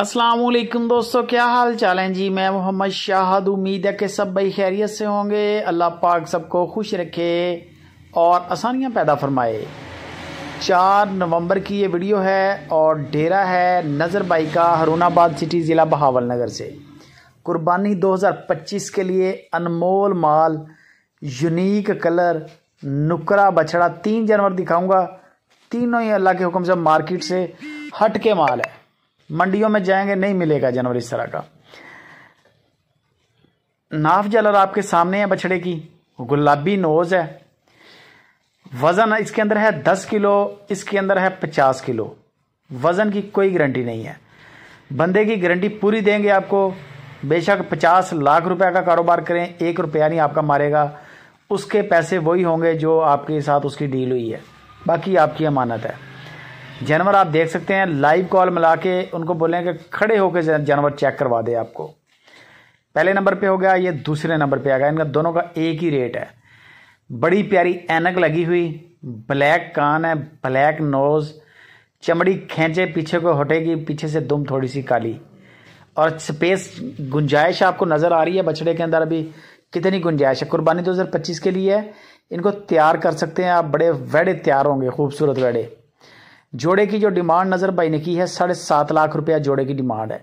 असलम दोस्तों क्या हाल चाल हैं जी मैं मोहम्मद शाहद उम्मीद है कि सब भाई खैरियत से होंगे अल्लाह पाक सबको खुश रखे और आसानियाँ पैदा फरमाए चार नवंबर की ये वीडियो है और डेरा है नज़र बाई का हरुणाबाद सिटी ज़िला बहावल नगर से कुर्बानी 2025 के लिए अनमोल माल यूनिक कलर नुकरा बछड़ा तीन जानवर दिखाऊँगा तीनों ही अल्लाह के हुक्म से मार्केट से हट के माल है मंडियों में जाएंगे नहीं मिलेगा जानवर इस तरह का नाफ जलर आपके सामने है बछड़े की गुलाबी नोज है वजन इसके अंदर है दस किलो इसके अंदर है पचास किलो वजन की कोई गारंटी नहीं है बंदे की गारंटी पूरी देंगे आपको बेशक पचास लाख रुपए का कारोबार करें एक रुपया नहीं आपका मारेगा उसके पैसे वही होंगे जो आपके साथ उसकी डील हुई है बाकी आपकी अमानत है जानवर आप देख सकते हैं लाइव कॉल मिला के उनको बोलें कि खड़े होकर जानवर चेक करवा दे आपको पहले नंबर पे हो गया ये दूसरे नंबर पे आ गया इनका दोनों का एक ही रेट है बड़ी प्यारी एनक लगी हुई ब्लैक कान है ब्लैक नोज़ चमड़ी खींचे पीछे को हटेगी पीछे से दुम थोड़ी सी काली और स्पेस गुंजाइश आपको नज़र आ रही है बछड़े के अंदर अभी कितनी गुंजाइश है कुर्बानी 2025 के लिए है इनको तैयार कर सकते हैं आप बड़े वेड़े तैयार होंगे खूबसूरत वेड़े जोड़े की जो डिमांड नज़र भाई ने की है साढ़े सात लाख रुपया जोड़े की डिमांड है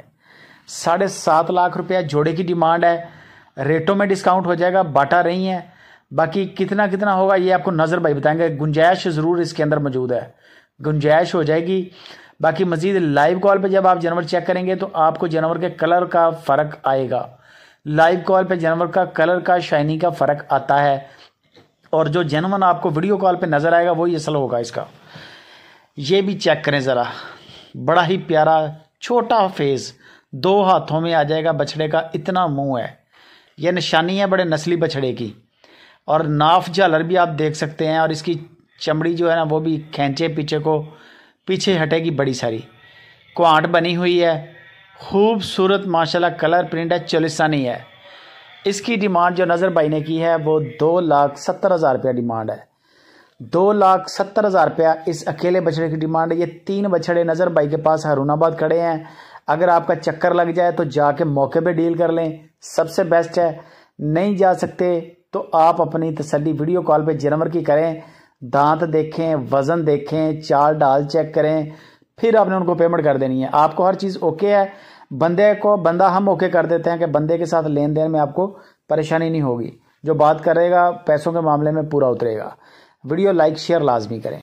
साढ़े सात लाख रुपया जोड़े की डिमांड है रेटों में डिस्काउंट हो जाएगा बाटा रही है बाकी कितना कितना होगा ये आपको नज़र भाई बताएंगे गुंजाइश ज़रूर इसके अंदर मौजूद है गुंजाइश हो जाएगी बाकी मज़ीद लाइव कॉल पर जब आप जानवर चेक करेंगे तो आपको जानवर के कलर का फ़र्क आएगा लाइव कॉल पर जानवर का कलर का शाइनिंग का फ़र्क आता है और जो जनवन आपको वीडियो कॉल पे नज़र आएगा वही असल होगा इसका ये भी चेक करें ज़रा बड़ा ही प्यारा छोटा फेज़ दो हाथों में आ जाएगा बछड़े का इतना मुंह है यह निशानी है बड़े नस्ली बछड़े की और नाफ झालर भी आप देख सकते हैं और इसकी चमड़ी जो है ना वो भी खींचे पीछे को पीछे हटेगी बड़ी सारी क्वांट बनी हुई है खूबसूरत माशाल्लाह कलर प्रिंट है चलिस्तानी है इसकी डिमांड जो नज़र भाई ने की है वो दो लाख सत्तर हज़ार रुपया डिमांड है दो लाख सत्तर हज़ार रुपया इस अकेले बछड़े की डिमांड है ये तीन बछड़े नज़र भाई के पास हरुणाबाद खड़े हैं अगर आपका चक्कर लग जाए तो जाके मौके पे डील कर लें सबसे बेस्ट है नहीं जा सकते तो आप अपनी तसली वीडियो कॉल पे जानवर की करें दांत देखें वज़न देखें चाल डाल चेक करें फिर आपने उनको पेमेंट कर देनी है आपको हर चीज़ ओके है बंदे को बंदा हम ओके कर देते हैं कि बंदे के साथ लेन देन में आपको परेशानी नहीं होगी जो बात करेगा पैसों के मामले में पूरा उतरेगा वीडियो लाइक शेयर लाजमी करें